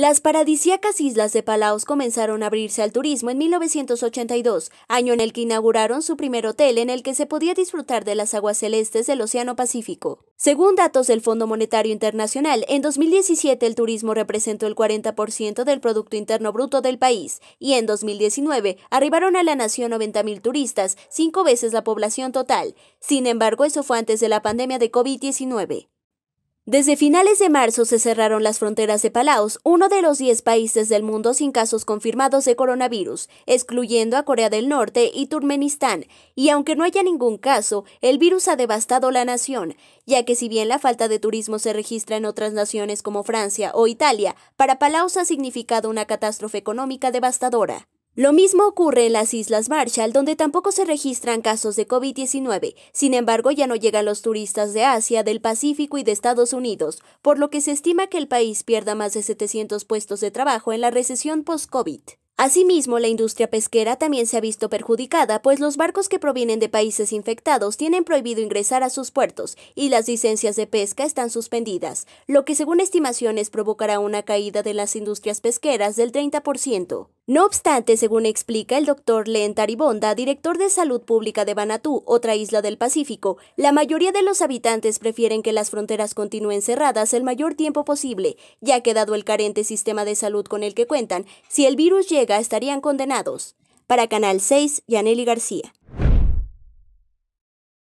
Las paradisíacas islas de Palaos comenzaron a abrirse al turismo en 1982, año en el que inauguraron su primer hotel en el que se podía disfrutar de las aguas celestes del Océano Pacífico. Según datos del Fondo Monetario Internacional, en 2017 el turismo representó el 40% del producto interno bruto del país y en 2019 arribaron a la nación 90.000 turistas, cinco veces la población total. Sin embargo, eso fue antes de la pandemia de COVID-19. Desde finales de marzo se cerraron las fronteras de Palaos, uno de los 10 países del mundo sin casos confirmados de coronavirus, excluyendo a Corea del Norte y Turkmenistán, y aunque no haya ningún caso, el virus ha devastado la nación, ya que si bien la falta de turismo se registra en otras naciones como Francia o Italia, para Palaos ha significado una catástrofe económica devastadora. Lo mismo ocurre en las Islas Marshall, donde tampoco se registran casos de COVID-19. Sin embargo, ya no llegan los turistas de Asia, del Pacífico y de Estados Unidos, por lo que se estima que el país pierda más de 700 puestos de trabajo en la recesión post-COVID. Asimismo, la industria pesquera también se ha visto perjudicada, pues los barcos que provienen de países infectados tienen prohibido ingresar a sus puertos y las licencias de pesca están suspendidas, lo que según estimaciones provocará una caída de las industrias pesqueras del 30%. No obstante, según explica el doctor Len Taribonda, director de Salud Pública de Banatú, otra isla del Pacífico, la mayoría de los habitantes prefieren que las fronteras continúen cerradas el mayor tiempo posible, ya que dado el carente sistema de salud con el que cuentan, si el virus llega estarían condenados. Para Canal 6, Yaneli García.